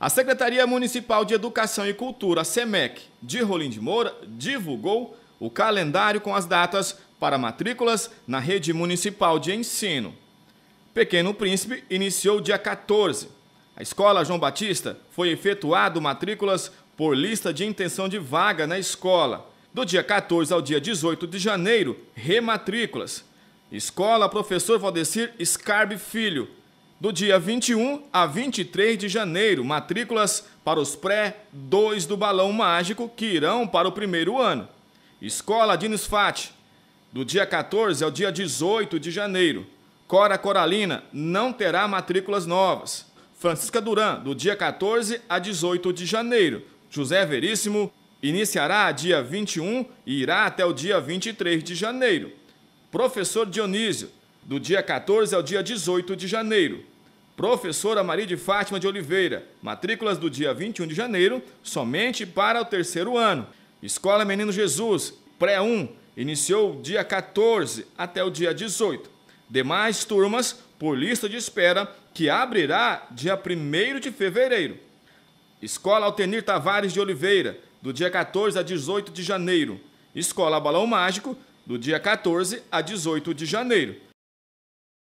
A Secretaria Municipal de Educação e Cultura, SEMEC, de Rolim de Moura, divulgou o calendário com as datas para matrículas na rede municipal de ensino. Pequeno Príncipe iniciou dia 14. A escola João Batista foi efetuado matrículas por lista de intenção de vaga na escola. Do dia 14 ao dia 18 de janeiro, rematrículas. Escola Professor Valdecir Scarbe Filho, do dia 21 a 23 de janeiro, matrículas para os pré-2 do Balão Mágico que irão para o primeiro ano. Escola Dinos Fati, do dia 14 ao dia 18 de janeiro. Cora Coralina não terá matrículas novas. Francisca Duran, do dia 14 a 18 de janeiro. José Veríssimo iniciará dia 21 e irá até o dia 23 de janeiro. Professor Dionísio, do dia 14 ao dia 18 de janeiro. Professora Maria de Fátima de Oliveira, matrículas do dia 21 de janeiro, somente para o terceiro ano. Escola Menino Jesus, pré-1, iniciou dia 14 até o dia 18. Demais turmas por lista de espera, que abrirá dia 1 de fevereiro. Escola Altenir Tavares de Oliveira, do dia 14 a 18 de janeiro. Escola Balão Mágico, do dia 14 a 18 de janeiro.